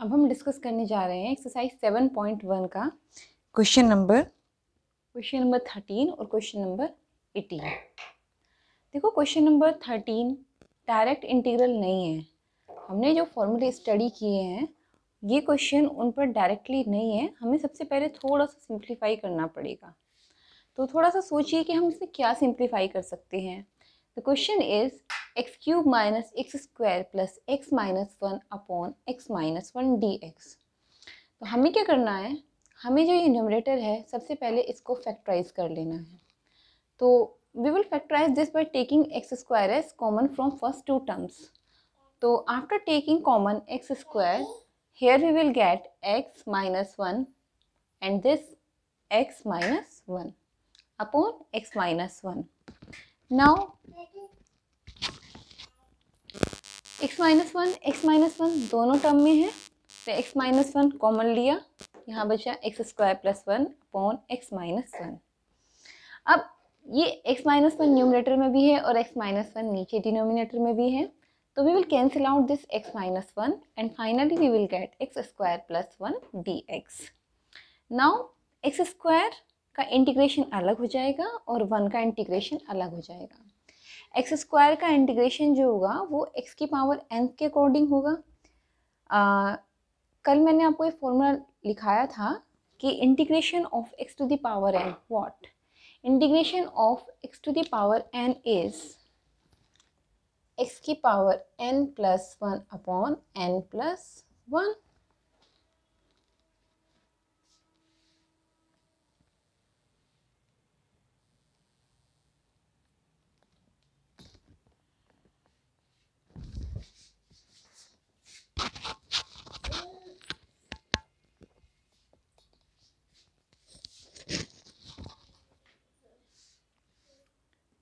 अब हम डिस्कस करने जा रहे हैं एक्सरसाइज सेवन पॉइंट वन का question number question number thirteen और क्वेश्चन नंबर एटीन देखो question number thirteen direct integral नहीं है हमने जो फॉर्मूले स्टडी किए हैं ये क्वेश्चन उन पर डायरेक्टली नहीं है हमें सबसे पहले थोड़ा सा सिंप्लीफाई करना पड़ेगा तो थोड़ा सा सोचिए कि हम इसे क्या सिंप्लीफाई कर सकते हैं the question is x cube minus x square plus x minus one upon x minus one d x तो हमें क्या करना है हमें जो ये न्यूमरेटर है सबसे पहले इसको फैक्टराइज कर लेना है तो we will factorise this by taking x square as common from first two terms तो after taking common x square here we will get x minus one and this x minus one upon x minus one now x minus one x minus one दोनों term में है तो x minus one common लिया यहाँ बचा x square plus one upon x minus one अब ये x minus one numerator में भी है और एक्स माइनस वन नीचे डिनोमिनेटर में भी है तो we will cancel out this x minus one and finally we will get x square plus one d x now x square का इंटीग्रेशन अलग हो जाएगा और वन का इंटीग्रेशन अलग हो जाएगा एक्स स्क्वायर का इंटीग्रेशन जो होगा वो एक्स की पावर एन के अकॉर्डिंग होगा आ, कल मैंने आपको एक फॉर्मूला लिखाया था कि integration of x to the power n what integration of x to the power n is x की power n plus one upon n plus one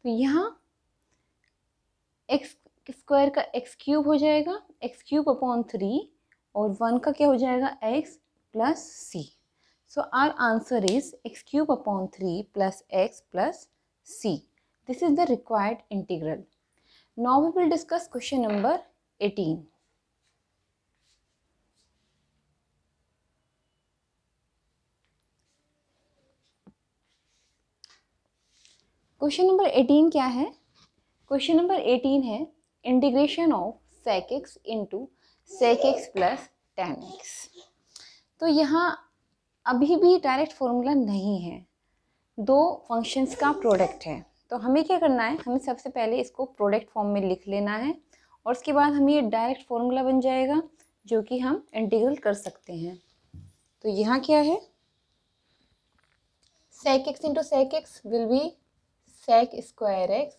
तो यहाँ एक्स स्क्वायर का एक्स क्यूब हो जाएगा एक्स क्यूब अपॉन थ्री और one का क्या हो जाएगा x plus c so our answer is x cube upon three plus x plus c this is the required integral now we will discuss question number eighteen question number eighteen क्या है question number eighteen है integration of sec x into sec x plus tan x तो यहाँ अभी भी direct formula नहीं है दो फंक्शंस का प्रोडक्ट है तो हमें क्या करना है हमें सबसे पहले इसको प्रोडक्ट फॉर्म में लिख लेना है और उसके बाद हमें ये डायरेक्ट फॉर्मूला बन जाएगा जो कि हम इंटीग्रल कर सकते हैं तो यहाँ क्या है sec x into sec x will be sec square x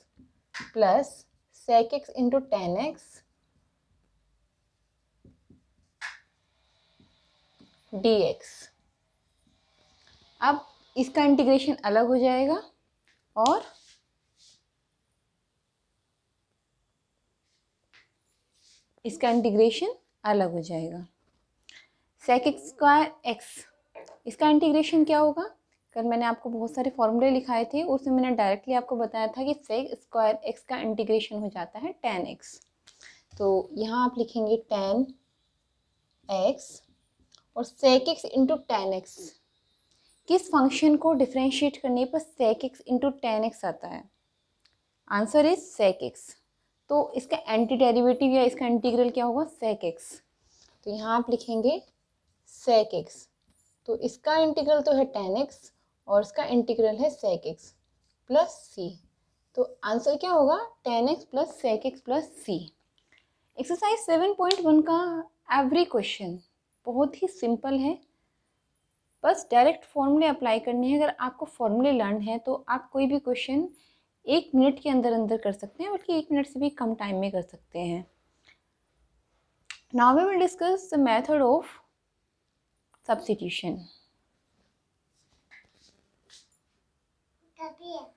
plus sec x into tan x dx अब इसका इंटीग्रेशन अलग हो जाएगा और इसका इंटीग्रेशन अलग हो जाएगा सेक एक्स स्क्वायर एक्स इसका इंटीग्रेशन क्या होगा कल मैंने आपको बहुत सारे फॉर्मूले लिखाए थे उसमें मैंने डायरेक्टली आपको बताया था कि सेक स्क्वायर एक्स का इंटीग्रेशन हो जाता है टेन एक्स तो यहाँ आप लिखेंगे टेन एक्स और sec x into tan x किस फंक्शन को डिफ्रेंशिएट करने पर sec x into tan x आता है आंसर इज सेक एक्स तो इसका एंटी डेरिवेटिव या इसका इंटीग्रल क्या होगा सेक एक्स तो यहाँ आप लिखेंगे सेक एक्स तो इसका इंटीग्रल तो है टेन एक्स और इसका इंटीग्रल है सेक एक्स प्लस सी तो आंसर क्या होगा tan x plus sec x plus c exercise seven point one का एवरी क्वेश्चन बहुत ही सिंपल है बस डायरेक्ट फॉर्मूले अप्लाई करने हैं अगर आपको फॉर्मूले लर्न है तो आप कोई भी क्वेश्चन एक मिनट के अंदर अंदर कर सकते हैं बल्कि एक मिनट से भी कम टाइम में कर सकते हैं now we will discuss the method of substitution 个变。